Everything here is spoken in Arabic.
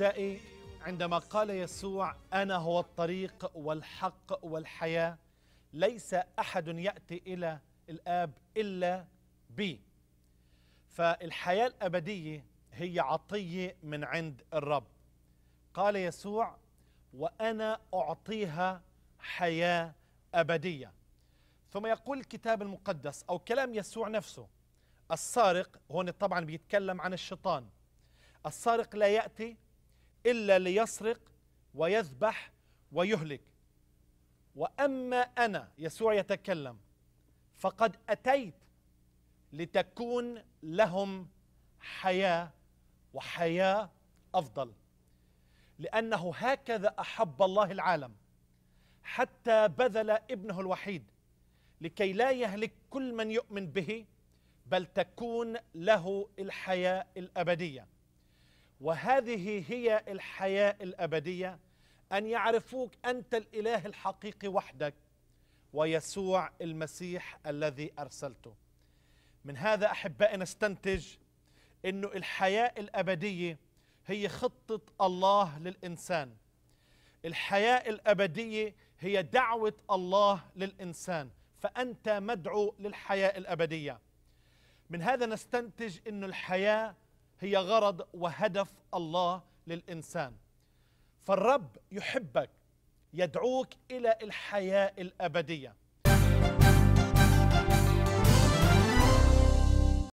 أعزائي عندما قال يسوع أنا هو الطريق والحق والحياة ليس أحد يأتي إلى الآب إلا بي فالحياة الأبدية هي عطية من عند الرب قال يسوع وأنا أعطيها حياة أبدية ثم يقول الكتاب المقدس أو كلام يسوع نفسه السارق هون طبعا بيتكلم عن الشيطان السارق لا يأتي إلا ليسرق ويذبح ويهلك وأما أنا يسوع يتكلم فقد أتيت لتكون لهم حياة وحياة أفضل لأنه هكذا أحب الله العالم حتى بذل ابنه الوحيد لكي لا يهلك كل من يؤمن به بل تكون له الحياة الأبدية وهذه هي الحياة الأبدية أن يعرفوك أنت الإله الحقيقي وحدك ويسوع المسيح الذي أرسلته من هذا أحبائي نستنتج أن الحياة الأبدية هي خطة الله للإنسان الحياة الأبدية هي دعوة الله للإنسان فأنت مدعو للحياة الأبدية من هذا نستنتج أن الحياة هي غرض وهدف الله للإنسان فالرب يحبك يدعوك إلى الحياة الأبدية